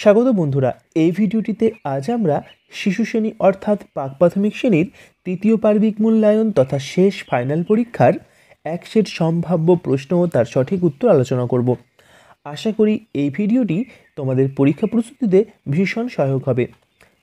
স্বাগত বন্ধুরা এই ভিডিওটিতে আজ আমরা শিশু শ্রেণী অর্থাৎ পাক প্রাথমিক শ্রেণীর তৃতীয় পার্বিক মূল্যায়ন তথা শেষ ফাইনাল পরীক্ষার এক সেট সম্ভাব্য প্রশ্ন ও তার সঠিক উত্তর আলোচনা করব আশা করি এই ভিডিওটি তোমাদের পরীক্ষা প্রস্তুতিতে ভীষণ সহায়ক হবে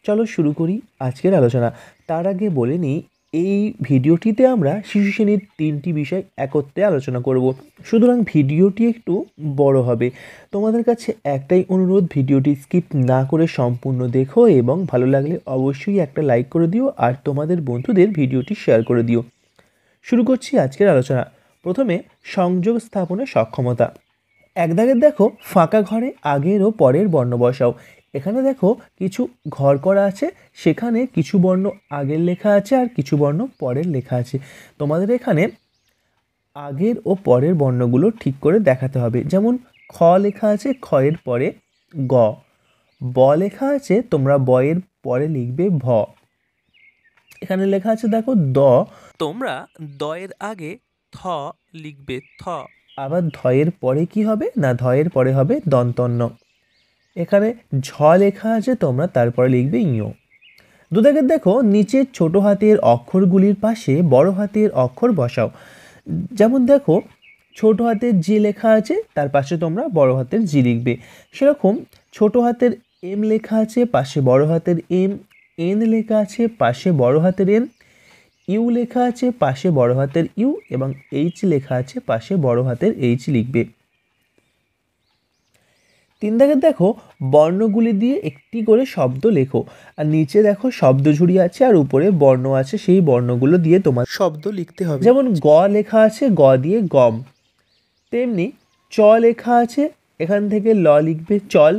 চলো শুরু করি আজকের আলোচনা তার আগে বলে নিই এই ভিডিওটিতে আমরা শিশু শ্রেণীর তিনটি বিষয় একত্রে আলোচনা করব সুতরাং ভিডিওটি একটু বড় হবে তোমাদের কাছে একটাই অনুরোধ ভিডিওটি স্কিপ না করে সম্পূর্ণ দেখো এবং ভালো লাগলে অবশ্যই একটা লাইক করে দিও আর তোমাদের বন্ধুদের ভিডিওটি শেয়ার করে দিও শুরু করছি আজকের আলোচনা প্রথমে সংযোগ স্থাপনের সক্ষমতা এক দাগের দেখো ফাঁকা ঘরে আগের ও পরের বর্ণ বসাও এখানে দেখো কিছু ঘর করা আছে সেখানে কিছু বর্ণ আগের লেখা আছে আর কিছু বর্ণ পরের লেখা আছে তোমাদের এখানে আগের ও পরের বর্ণগুলো ঠিক করে দেখাতে হবে যেমন খ লেখা আছে খ এর পরে গ ব লেখা আছে তোমরা ব এর পরে লিখবে ভ এখানে লেখা আছে দেখো দ তোমরা দ এর আগে থ লিখবে থ আবার ধয়ের পরে কি হবে না ধয়ের পরে হবে দন্তন্য এখানে ঝ লেখা আছে তোমরা তারপরে লিখবে ইয়ো দুদাগের দেখো নিচের ছোট হাতের অক্ষরগুলির পাশে বড় হাতের অক্ষর বসাও যেমন দেখো ছোট হাতের জি লেখা আছে তার পাশে তোমরা বড় হাতের জি লিখবে সেরকম ছোট হাতের এম লেখা আছে পাশে বড় হাতের এম এন লেখা আছে পাশে বড় হাতের এন ইউ লেখা আছে পাশে বড় হাতের ইউ এবং এইচ লেখা আছে পাশে বড় হাতের এইচ লিখবে তিন দাগে দেখো বর্ণগুলি দিয়ে একটি করে শব্দ লেখো আর নিচে দেখো শব্দ ঝুড়ি আছে আর উপরে বর্ণ আছে সেই বর্ণগুলো দিয়ে তোমার শব্দ লিখতে হবে যেমন গ লেখা আছে গ দিয়ে গম তেমনি চ লেখা আছে এখান থেকে ল লিখবে চল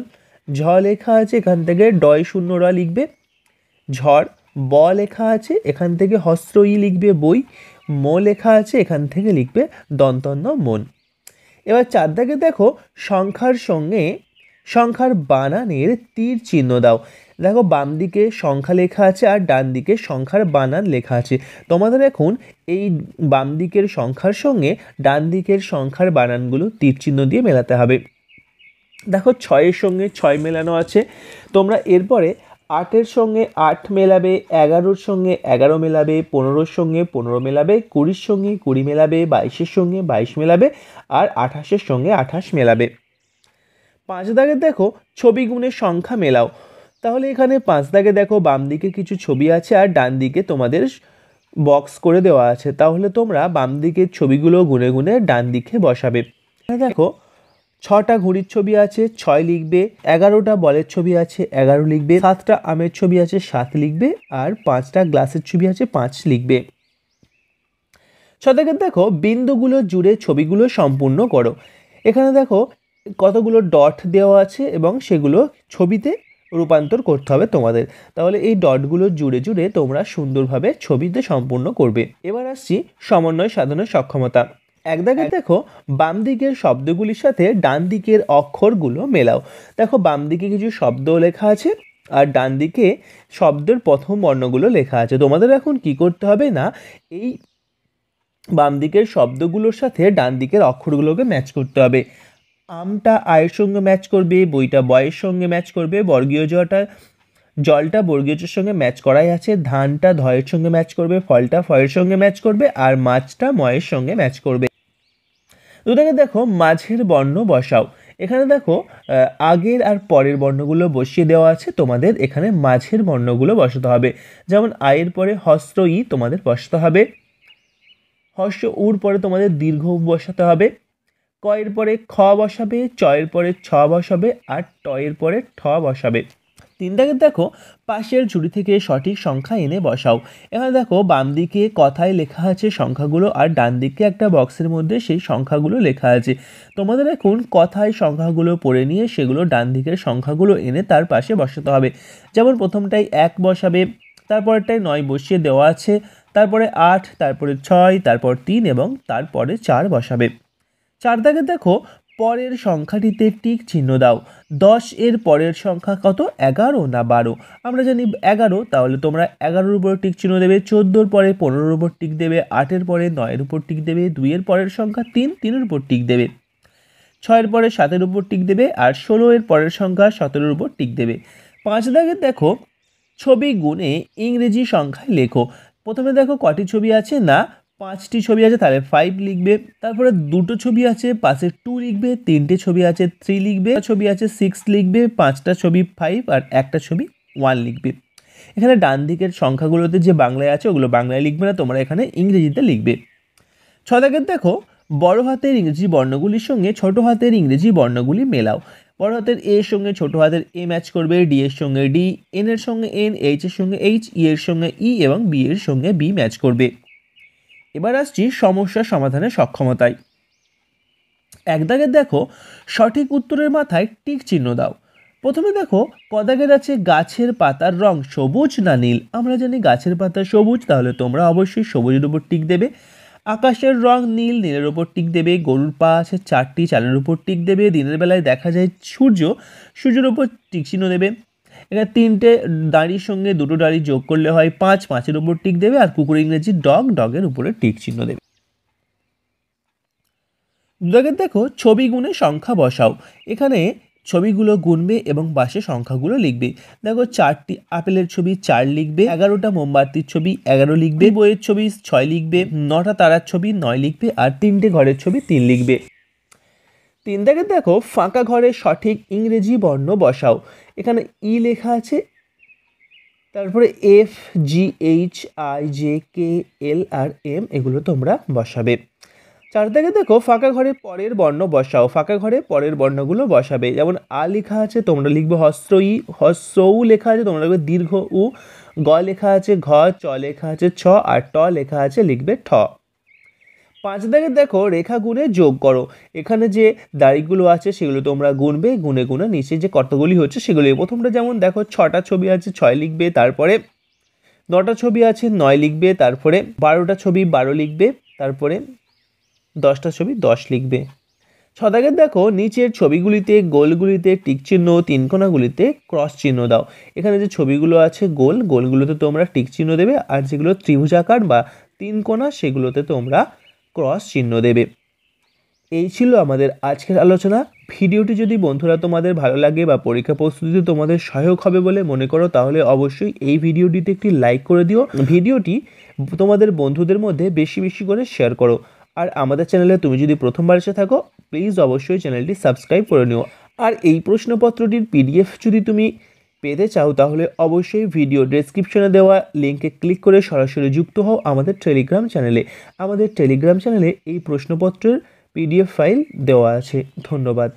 ঝ লেখা আছে এখান থেকে ডয় শূন্য র লিখবে ঝড় ব লেখা আছে এখান থেকে হস্র ই লিখবে বই মো লেখা আছে এখান থেকে লিখবে দন্তন্য মন এবার চার দাগে দেখো সংখ্যার সঙ্গে সংখ্যার বানানের তীর চিহ্ন দাও দেখো বাম দিকে সংখ্যা লেখা আছে আর ডান দিকে সংখ্যার বানান লেখা আছে তোমাদের এখন এই বাম দিকের সংখ্যার সঙ্গে ডান দিকের সংখ্যার বানানগুলো তীর চিহ্ন দিয়ে মেলাতে হবে দেখো ছয়ের সঙ্গে ছয় মেলানো আছে তোমরা এরপরে আটের সঙ্গে আট মেলাবে এগারোর সঙ্গে এগারো মেলাবে পনেরোর সঙ্গে পনেরো মেলাবে কুড়ির সঙ্গে কুড়ি মেলাবে বাইশের সঙ্গে বাইশ মেলাবে আর আঠাশের সঙ্গে আঠাশ মেলাবে পাঁচ দাগে দেখো ছবি গুণের সংখ্যা মেলাও তাহলে এখানে পাঁচ দাগে দেখো বাম দিকে কিছু ছবি আছে আর ডান দিকে তোমাদের বক্স করে দেওয়া আছে তাহলে তোমরা বাম দিকের ছবিগুলো গুনে গুনে ডান দিকে বসাবে দেখো ছটা ঘুড়ির ছবি আছে ছয় লিখবে এগারোটা বলের ছবি আছে এগারো লিখবে সাতটা আমের ছবি আছে সাত লিখবে আর পাঁচটা গ্লাসের ছবি আছে পাঁচ লিখবে ছ দেখো বিন্দুগুলো জুড়ে ছবিগুলো সম্পূর্ণ করো এখানে দেখো কতগুলো ডট দেওয়া আছে এবং সেগুলো ছবিতে রূপান্তর করতে হবে তোমাদের তাহলে এই ডটগুলো জুড়ে জুড়ে তোমরা সুন্দরভাবে ছবিতে সম্পূর্ণ করবে এবার আসছি সমন্বয় সাধনের সক্ষমতা এক দাগে দেখো বাম দিকের শব্দগুলির সাথে ডান দিকের অক্ষরগুলো মেলাও দেখো বাম দিকে কিছু শব্দ লেখা আছে আর ডান দিকে শব্দের প্রথম বর্ণগুলো লেখা আছে তোমাদের এখন কি করতে হবে না এই বাম দিকের শব্দগুলোর সাথে ডান দিকের অক্ষরগুলোকে ম্যাচ করতে হবে আমটা আয়ের সঙ্গে ম্যাচ করবে বইটা বয়ের সঙ্গে ম্যাচ করবে বর্গীয় জটা জলটা বর্গীয়জের সঙ্গে ম্যাচ করাই আছে ধানটা ধয়ের সঙ্গে ম্যাচ করবে ফলটা ফয়ের সঙ্গে ম্যাচ করবে আর মাছটা ময়ের সঙ্গে ম্যাচ করবে দুটাকে দেখো মাঝের বর্ণ বসাও এখানে দেখো আগের আর পরের বর্ণগুলো বসিয়ে দেওয়া আছে তোমাদের এখানে মাঝের বর্ণগুলো বসাতে হবে যেমন আয়ের পরে হস্ত তোমাদের বসাতে হবে হস্ত উর পরে তোমাদের দীর্ঘ বসাতে হবে কয়ের পরে খ বসাবে চয়ের পরে ছ বসাবে আর টয়ের পরে ঠ বসাবে তিনটাকে দেখো পাশের ঝুড়ি থেকে সঠিক সংখ্যা এনে বসাও এখানে দেখো বাম দিকে কথায় লেখা আছে সংখ্যাগুলো আর ডান দিকে একটা বক্সের মধ্যে সেই সংখ্যাগুলো লেখা আছে তোমাদের এখন কথায় সংখ্যাগুলো পড়ে নিয়ে সেগুলো ডান দিকের সংখ্যাগুলো এনে তার পাশে বসাতে হবে যেমন প্রথমটাই এক বসাবে তারপরটাই নয় বসিয়ে দেওয়া আছে তারপরে আট তারপরে ছয় তারপর তিন এবং তারপরে চার বসাবে চার দাগে দেখো পরের সংখ্যাটিতে টিক চিহ্ন দাও দশ এর পরের সংখ্যা কত এগারো না বারো আমরা জানি এগারো তাহলে তোমরা এগারোর উপর টিক চিহ্ন দেবে চোদ্দোর পরে পনেরোর উপর টিক দেবে আটের পরে নয়ের উপর টিক দেবে দুইয়ের পরের সংখ্যা তিন তিনের উপর টিক দেবে ছয়ের পরে সাতের উপর টিক দেবে আর ষোলো এর পরের সংখ্যা সতেরোর উপর টিক দেবে পাঁচ দাগের দেখো ছবি গুণে ইংরেজি সংখ্যায় লেখো প্রথমে দেখো কটি ছবি আছে না পাঁচটি ছবি আছে তাহলে ফাইভ লিখবে তারপরে দুটো ছবি আছে পাশে টু লিখবে তিনটে ছবি আছে থ্রি লিখবে ছবি আছে সিক্স লিখবে পাঁচটা ছবি ফাইভ আর একটা ছবি ওয়ান লিখবে এখানে ডান দিকের সংখ্যাগুলোতে যে বাংলায় আছে ওগুলো বাংলায় লিখবে না তোমরা এখানে ইংরেজিতে লিখবে ছ দাগের দেখো বড় হাতের ইংরেজি বর্ণগুলির সঙ্গে ছোট হাতের ইংরেজি বর্ণগুলি মেলাও বড় হাতের এ এর সঙ্গে ছোট হাতের এ ম্যাচ করবে ডি এর সঙ্গে ডি এন এর সঙ্গে এন এইচ এর সঙ্গে এইচ ই e এর সঙ্গে ই e এবং বি এর সঙ্গে বি ম্যাচ করবে এবার আসছি সমস্যা সমাধানের সক্ষমতায় এক দেখো সঠিক উত্তরের মাথায় টিক চিহ্ন দাও প্রথমে দেখো পদাগের আছে গাছের পাতার রং সবুজ না নীল আমরা জানি গাছের পাতা সবুজ তাহলে তোমরা অবশ্যই সবুজের উপর টিক দেবে আকাশের রং নীল নীলের ওপর টিক দেবে গরুর পা আছে চারটি চালের উপর টিক দেবে দিনের বেলায় দেখা যায় সূর্য সূর্যের ওপর টিক চিহ্ন দেবে এখানে তিনটে দাঁড়ির সঙ্গে দুটো দাঁড়ি যোগ করলে হয় পাঁচ পাঁচের উপর টিক দেবে আর কুকুর ইংরেজি ডগ ডগের উপরে টিক চিহ্ন দেবে দুদাগের দেখো ছবি গুণে সংখ্যা বসাও এখানে ছবিগুলো গুনবে এবং পাশে সংখ্যাগুলো লিখবে দেখো চারটি আপেলের ছবি চার লিখবে এগারোটা মোমবাতির ছবি এগারো লিখবে বইয়ের ছবি ছয় লিখবে নটা তারার ছবি নয় লিখবে আর তিনটে ঘরের ছবি তিন লিখবে তিন দাগে দেখো ফাঁকা ঘরে সঠিক ইংরেজি বর্ণ বসাও এখানে ই e লেখা আছে তারপরে F G H I J K L আর এম এগুলো তোমরা বসাবে চার দাগে দেখো ফাঁকা ঘরে পরের বর্ণ বসাও ফাঁকা ঘরে পরের বর্ণগুলো বসাবে যেমন আ লেখা আছে তোমরা লিখবে হস্র ই হস্র উ লেখা আছে তোমরা লিখবে দীর্ঘ উ গ লেখা আছে ঘ চ লেখা আছে ছ আর ট লেখা আছে লিখবে ঠ পাঁচ দাগে দেখো রেখা গুনে যোগ করো এখানে যে দাড়িগুলো আছে সেগুলো তোমরা গুনবে গুনে গুনে নিচে যে কতগুলি হচ্ছে সেগুলি প্রথমটা যেমন দেখো ছটা ছবি আছে ছয় লিখবে তারপরে নটা ছবি আছে নয় লিখবে তারপরে বারোটা ছবি বারো লিখবে তারপরে দশটা ছবি দশ লিখবে ছদাকে দেখো নিচের ছবিগুলিতে গোলগুলিতে টিকচিহ্ন তিনকোনাগুলিতে ক্রস চিহ্ন দাও এখানে যে ছবিগুলো আছে গোল গোলগুলোতে তোমরা টিক চিহ্ন দেবে আর যেগুলো ত্রিভুজাকার বা তিনকোনা সেগুলোতে তোমরা ক্রস চিহ্ন দেবে এই ছিল আমাদের আজকের আলোচনা ভিডিওটি যদি বন্ধুরা তোমাদের ভালো লাগে বা পরীক্ষা প্রস্তুতিতে তোমাদের সহায়ক হবে বলে মনে করো তাহলে অবশ্যই এই ভিডিওটিতে একটি লাইক করে দিও ভিডিওটি তোমাদের বন্ধুদের মধ্যে বেশি বেশি করে শেয়ার করো আর আমাদের চ্যানেলে তুমি যদি প্রথমবার এসে থাকো প্লিজ অবশ্যই চ্যানেলটি সাবস্ক্রাইব করে নিও আর এই প্রশ্নপত্রটির পিডিএফ যদি তুমি পেতে চাও তাহলে অবশ্যই ভিডিও ডেসক্রিপশনে দেওয়া লিঙ্কে ক্লিক করে সরাসরি যুক্ত হও আমাদের টেলিগ্রাম চ্যানেলে আমাদের টেলিগ্রাম চ্যানেলে এই প্রশ্নপত্রের পিডিএফ ফাইল দেওয়া আছে ধন্যবাদ